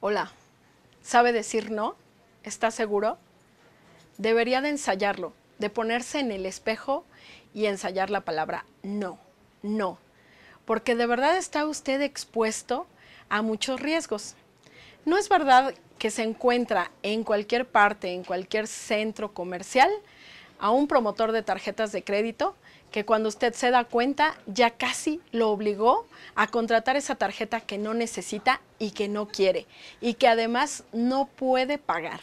hola, ¿sabe decir no? ¿Está seguro? Debería de ensayarlo, de ponerse en el espejo y ensayar la palabra no, no, porque de verdad está usted expuesto a muchos riesgos. No es verdad que se encuentra en cualquier parte, en cualquier centro comercial, a un promotor de tarjetas de crédito que cuando usted se da cuenta ya casi lo obligó a contratar esa tarjeta que no necesita y que no quiere y que además no puede pagar.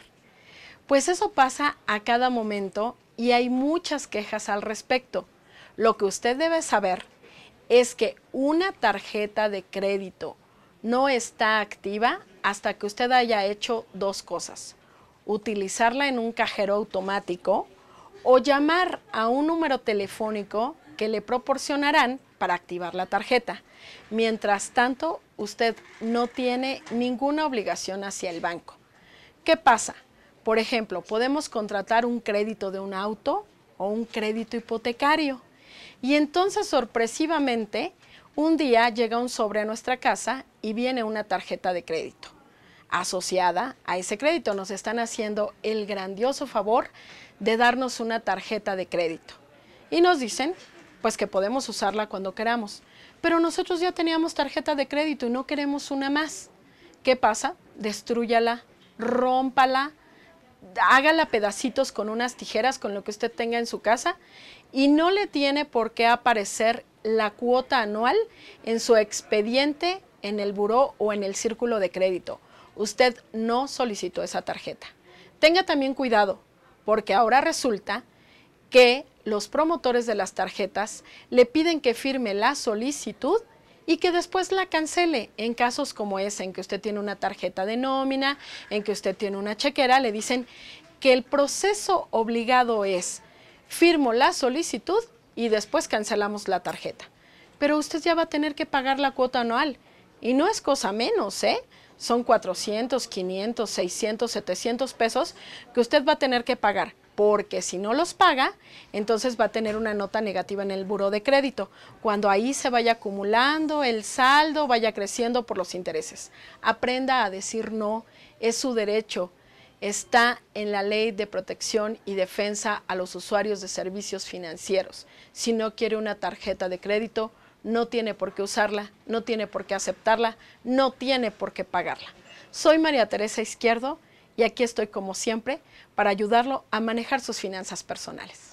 Pues eso pasa a cada momento y hay muchas quejas al respecto. Lo que usted debe saber es que una tarjeta de crédito no está activa hasta que usted haya hecho dos cosas. Utilizarla en un cajero automático, o llamar a un número telefónico que le proporcionarán para activar la tarjeta. Mientras tanto, usted no tiene ninguna obligación hacia el banco. ¿Qué pasa? Por ejemplo, podemos contratar un crédito de un auto o un crédito hipotecario. Y entonces, sorpresivamente, un día llega un sobre a nuestra casa y viene una tarjeta de crédito. Asociada a ese crédito nos están haciendo el grandioso favor de darnos una tarjeta de crédito. Y nos dicen, pues que podemos usarla cuando queramos. Pero nosotros ya teníamos tarjeta de crédito y no queremos una más. ¿Qué pasa? Destrúyala, rómpala, hágala pedacitos con unas tijeras, con lo que usted tenga en su casa, y no le tiene por qué aparecer la cuota anual en su expediente, en el buró o en el círculo de crédito. Usted no solicitó esa tarjeta. Tenga también cuidado, porque ahora resulta que los promotores de las tarjetas le piden que firme la solicitud y que después la cancele en casos como ese, en que usted tiene una tarjeta de nómina, en que usted tiene una chequera, le dicen que el proceso obligado es firmo la solicitud y después cancelamos la tarjeta. Pero usted ya va a tener que pagar la cuota anual y no es cosa menos, ¿eh? son 400, 500, 600, 700 pesos que usted va a tener que pagar porque si no los paga, entonces va a tener una nota negativa en el buro de crédito, cuando ahí se vaya acumulando el saldo, vaya creciendo por los intereses. Aprenda a decir no, es su derecho, está en la ley de protección y defensa a los usuarios de servicios financieros. Si no quiere una tarjeta de crédito, no tiene por qué usarla, no tiene por qué aceptarla, no tiene por qué pagarla. Soy María Teresa Izquierdo y aquí estoy como siempre para ayudarlo a manejar sus finanzas personales.